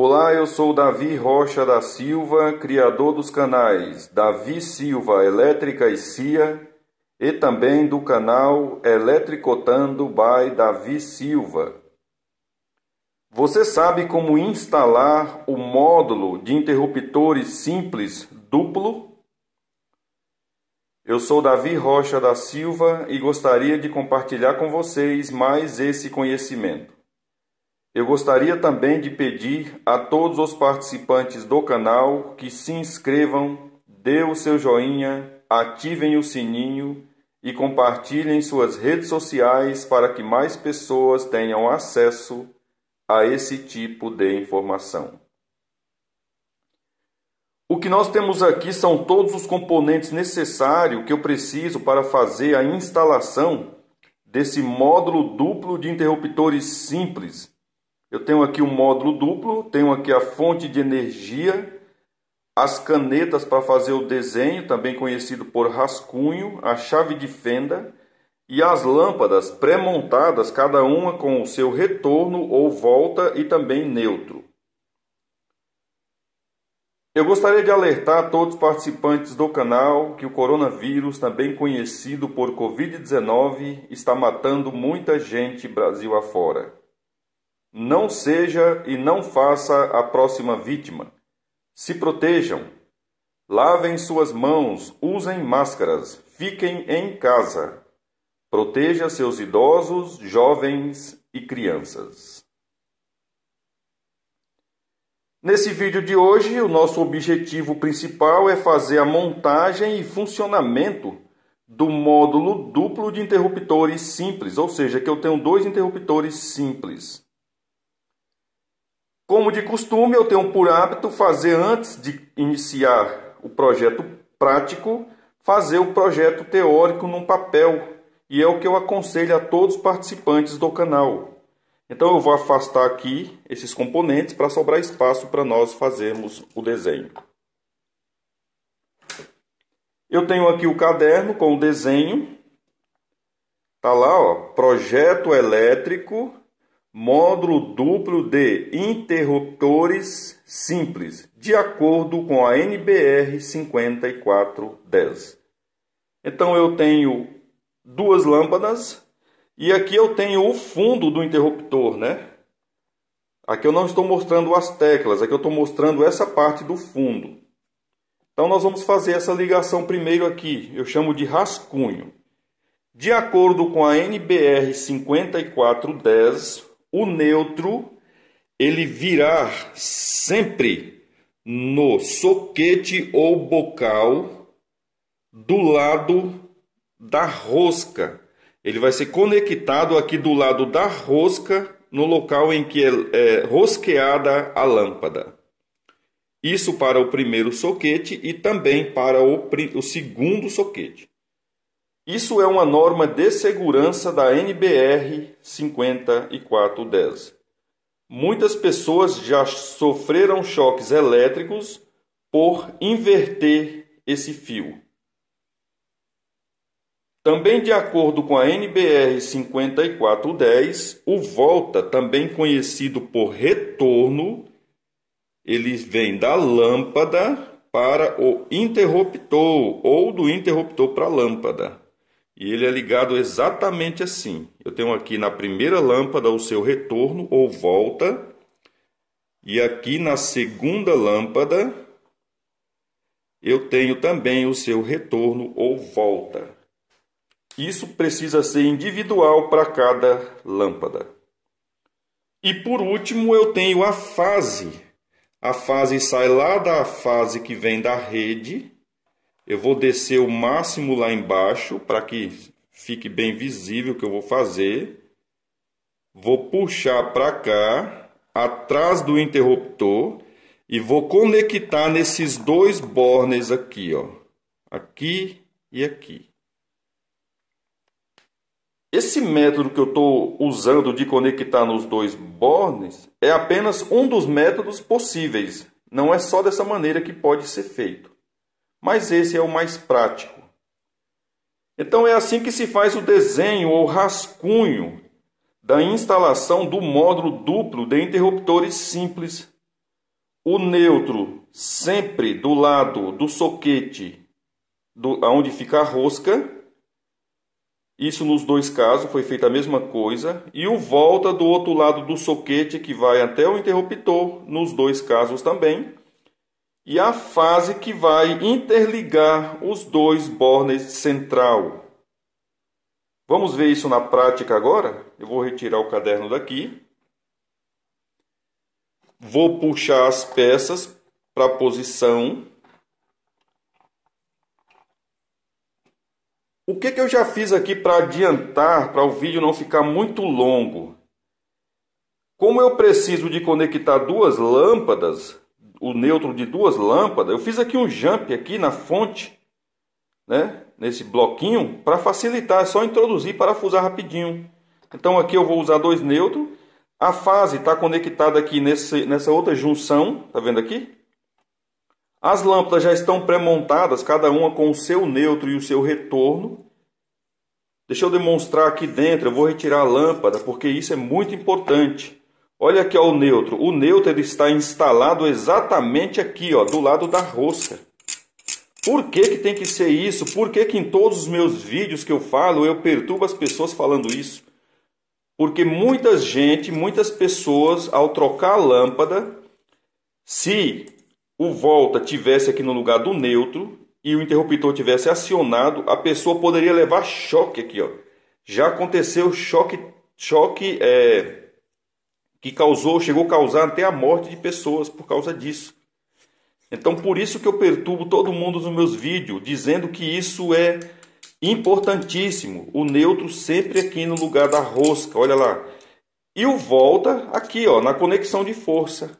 Olá, eu sou Davi Rocha da Silva, criador dos canais Davi Silva Elétrica e Cia e também do canal Eletricotando by Davi Silva. Você sabe como instalar o módulo de interruptores simples duplo? Eu sou Davi Rocha da Silva e gostaria de compartilhar com vocês mais esse conhecimento. Eu gostaria também de pedir a todos os participantes do canal que se inscrevam, dê o seu joinha, ativem o sininho e compartilhem suas redes sociais para que mais pessoas tenham acesso a esse tipo de informação. O que nós temos aqui são todos os componentes necessários que eu preciso para fazer a instalação desse módulo duplo de interruptores simples eu tenho aqui o um módulo duplo, tenho aqui a fonte de energia, as canetas para fazer o desenho, também conhecido por rascunho, a chave de fenda e as lâmpadas pré-montadas, cada uma com o seu retorno ou volta e também neutro. Eu gostaria de alertar a todos os participantes do canal que o coronavírus, também conhecido por Covid-19, está matando muita gente Brasil afora. Não seja e não faça a próxima vítima. Se protejam. Lavem suas mãos, usem máscaras, fiquem em casa. Proteja seus idosos, jovens e crianças. Nesse vídeo de hoje, o nosso objetivo principal é fazer a montagem e funcionamento do módulo duplo de interruptores simples, ou seja, que eu tenho dois interruptores simples. Como de costume, eu tenho por hábito fazer antes de iniciar o projeto prático, fazer o projeto teórico num papel, e é o que eu aconselho a todos os participantes do canal. Então eu vou afastar aqui esses componentes para sobrar espaço para nós fazermos o desenho. Eu tenho aqui o caderno com o desenho. Tá lá, ó, projeto elétrico módulo duplo de interruptores simples, de acordo com a NBR 5410. Então eu tenho duas lâmpadas e aqui eu tenho o fundo do interruptor, né? Aqui eu não estou mostrando as teclas, aqui eu estou mostrando essa parte do fundo. Então nós vamos fazer essa ligação primeiro aqui, eu chamo de rascunho. De acordo com a NBR 5410, o neutro ele virá sempre no soquete ou bocal do lado da rosca. Ele vai ser conectado aqui do lado da rosca, no local em que é, é rosqueada a lâmpada. Isso para o primeiro soquete e também para o, o segundo soquete. Isso é uma norma de segurança da NBR 5410. Muitas pessoas já sofreram choques elétricos por inverter esse fio. Também de acordo com a NBR 5410, o volta, também conhecido por retorno, ele vem da lâmpada para o interruptor ou do interruptor para a lâmpada. E ele é ligado exatamente assim. Eu tenho aqui na primeira lâmpada o seu retorno ou volta, e aqui na segunda lâmpada eu tenho também o seu retorno ou volta. Isso precisa ser individual para cada lâmpada. E por último, eu tenho a fase. A fase sai lá da fase que vem da rede eu vou descer o máximo lá embaixo para que fique bem visível o que eu vou fazer. Vou puxar para cá, atrás do interruptor e vou conectar nesses dois bornes aqui, ó. Aqui e aqui. Esse método que eu estou usando de conectar nos dois bornes é apenas um dos métodos possíveis. Não é só dessa maneira que pode ser feito mas esse é o mais prático. Então é assim que se faz o desenho ou rascunho da instalação do módulo duplo de interruptores simples. O neutro sempre do lado do soquete do, onde fica a rosca. Isso nos dois casos foi feita a mesma coisa. E o volta do outro lado do soquete que vai até o interruptor, nos dois casos também e a fase que vai interligar os dois bornes central. Vamos ver isso na prática agora? Eu vou retirar o caderno daqui. Vou puxar as peças para a posição. O que, que eu já fiz aqui para adiantar, para o vídeo não ficar muito longo? Como eu preciso de conectar duas lâmpadas, o neutro de duas lâmpadas. Eu fiz aqui um jump aqui na fonte, né? nesse bloquinho, para facilitar, é só introduzir e parafusar rapidinho. Então aqui eu vou usar dois neutros, A fase está conectada aqui nesse, nessa outra junção, tá vendo aqui? As lâmpadas já estão pré-montadas, cada uma com o seu neutro e o seu retorno. Deixa eu demonstrar aqui dentro, eu vou retirar a lâmpada, porque isso é muito importante. Olha aqui ó, o neutro. O neutro ele está instalado exatamente aqui, ó, do lado da rosca. Por que, que tem que ser isso? Por que, que em todos os meus vídeos que eu falo, eu perturbo as pessoas falando isso? Porque muita gente, muitas pessoas, ao trocar a lâmpada, se o volta tivesse aqui no lugar do neutro e o interruptor tivesse acionado, a pessoa poderia levar choque aqui, ó. Já aconteceu choque, choque é, que causou, chegou a causar até a morte de pessoas por causa disso. Então, por isso que eu perturbo todo mundo nos meus vídeos, dizendo que isso é importantíssimo. O neutro sempre aqui no lugar da rosca, olha lá. E o volta aqui, ó, na conexão de força.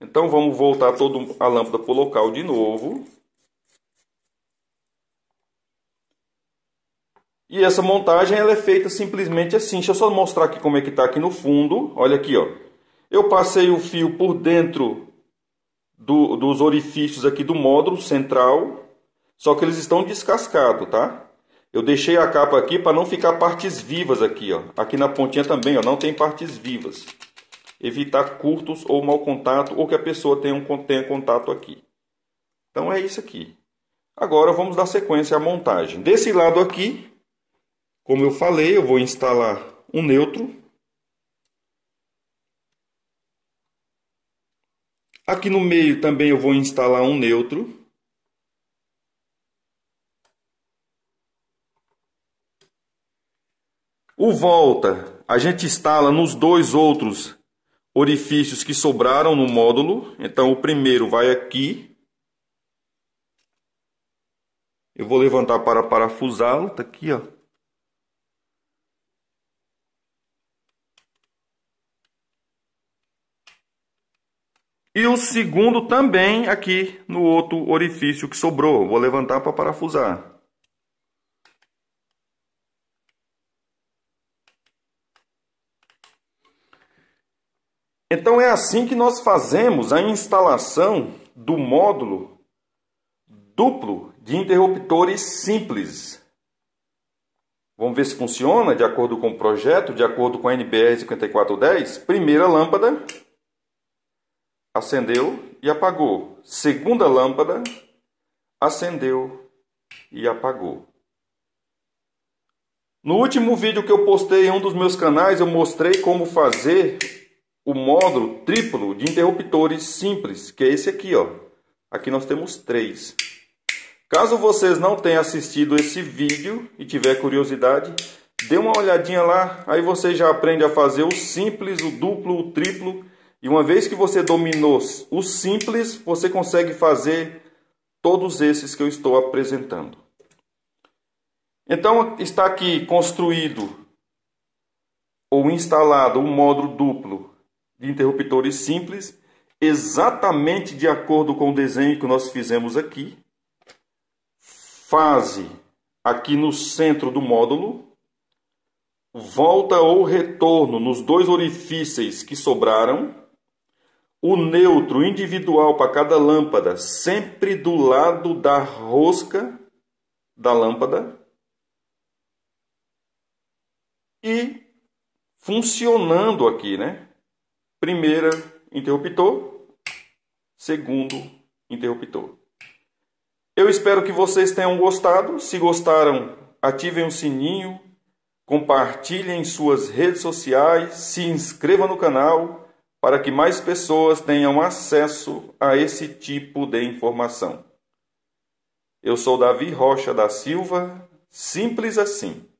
Então, vamos voltar todo a lâmpada para o local de novo. E essa montagem ela é feita simplesmente assim. Deixa eu só mostrar aqui como é que está aqui no fundo. Olha aqui, ó. Eu passei o fio por dentro do, dos orifícios aqui do módulo central, só que eles estão descascados, tá? Eu deixei a capa aqui para não ficar partes vivas aqui, ó. Aqui na pontinha também, ó, não tem partes vivas. Evitar curtos ou mau contato, ou que a pessoa tenha, um, tenha contato aqui. Então é isso aqui. Agora vamos dar sequência à montagem. Desse lado aqui, como eu falei, eu vou instalar um neutro. Aqui no meio também eu vou instalar um neutro. O volta a gente instala nos dois outros orifícios que sobraram no módulo. Então o primeiro vai aqui, eu vou levantar para parafusá-lo, tá aqui, ó. E o segundo também aqui no outro orifício que sobrou. Vou levantar para parafusar. Então é assim que nós fazemos a instalação do módulo duplo de interruptores simples. Vamos ver se funciona de acordo com o projeto, de acordo com a NBR 5410. Primeira lâmpada, acendeu e apagou. Segunda lâmpada, acendeu e apagou. No último vídeo que eu postei em um dos meus canais, eu mostrei como fazer o módulo triplo de interruptores simples, que é esse aqui, ó. Aqui nós temos três. Caso vocês não tenham assistido esse vídeo e tiver curiosidade, dê uma olhadinha lá, aí você já aprende a fazer o simples, o duplo, o triplo e uma vez que você dominou o simples, você consegue fazer todos esses que eu estou apresentando. Então está aqui construído ou instalado um módulo duplo de interruptores simples, exatamente de acordo com o desenho que nós fizemos aqui. Fase aqui no centro do módulo, volta ou retorno nos dois orifícios que sobraram o neutro individual para cada lâmpada sempre do lado da rosca da lâmpada e funcionando aqui, né? Primeira interruptor, segundo interruptor. Eu espero que vocês tenham gostado. Se gostaram, ativem o sininho, compartilhem em suas redes sociais, se inscreva no canal para que mais pessoas tenham acesso a esse tipo de informação. Eu sou Davi Rocha da Silva, simples assim.